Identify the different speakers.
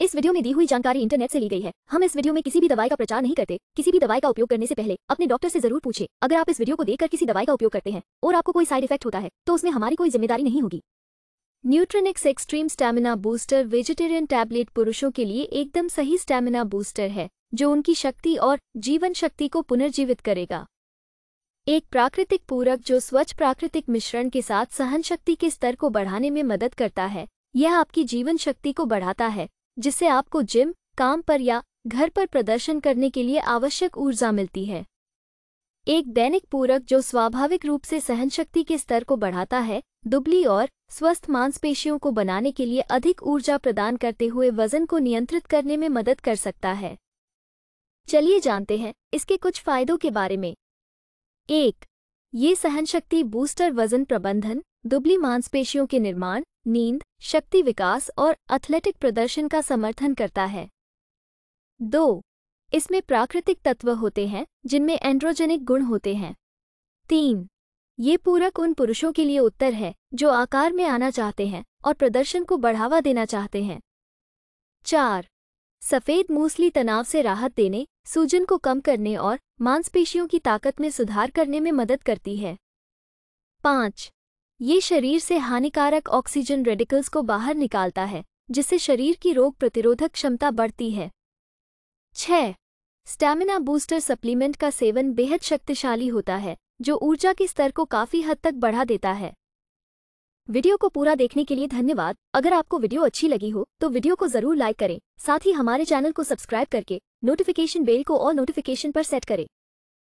Speaker 1: इस वीडियो में दी हुई जानकारी इंटरनेट से ली गई है हम इस वीडियो में किसी भी दवाई का प्रचार नहीं करते किसी भी दवाई का उपयोग करने से पहले अपने डॉक्टर से जरूर पूछे अगर आप इस वीडियो को देखकर किसी दवाई का उपयोग करते हैं और आपको कोई साइड इफेक्ट होता है तो उसमें हमारी कोई जिम्मेदारी नहीं होगी Nutronics extreme stamina booster vegetarian tablet पुरुषों के लिए एकदम सही स्टैमिना बूस्टर है जो उनकी शक्ति और जीवन शक्ति को पुनर्जीवित करेगा एक प्राकृतिक पूरक जो स्वच्छ प्राकृतिक मिश्रण के साथ सहन शक्ति के स्तर को बढ़ाने में मदद करता है यह आपकी जीवन शक्ति को बढ़ाता है जिससे आपको जिम काम पर या घर पर प्रदर्शन करने के लिए आवश्यक ऊर्जा मिलती है एक दैनिक पूरक जो स्वाभाविक रूप से सहनशक्ति के स्तर को बढ़ाता है दुबली और स्वस्थ मांसपेशियों को बनाने के लिए अधिक ऊर्जा प्रदान करते हुए वजन को नियंत्रित करने में मदद कर सकता है चलिए जानते हैं इसके कुछ फायदों के बारे में एक ये सहनशक्ति बूस्टर वजन प्रबंधन दुबली मांसपेशियों के निर्माण नींद शक्ति विकास और एथलेटिक प्रदर्शन का समर्थन करता है दो इसमें प्राकृतिक तत्व होते हैं जिनमें एंड्रोजेनिक गुण होते हैं तीन ये पूरक उन पुरुषों के लिए उत्तर है जो आकार में आना चाहते हैं और प्रदर्शन को बढ़ावा देना चाहते हैं चार सफ़ेद मूसली तनाव से राहत देने सूजन को कम करने और मांसपेशियों की ताकत में सुधार करने में मदद करती है पाँच ये शरीर से हानिकारक ऑक्सीजन रेडिकल्स को बाहर निकालता है जिससे शरीर की रोग प्रतिरोधक क्षमता बढ़ती है छ स्टैमिना बूस्टर सप्लीमेंट का सेवन बेहद शक्तिशाली होता है जो ऊर्जा के स्तर को काफ़ी हद तक बढ़ा देता है वीडियो को पूरा देखने के लिए धन्यवाद अगर आपको वीडियो अच्छी लगी हो तो वीडियो को जरूर लाइक करें साथ ही हमारे चैनल को सब्सक्राइब करके नोटिफिकेशन बेल को और नोटिफिकेशन पर सेट करें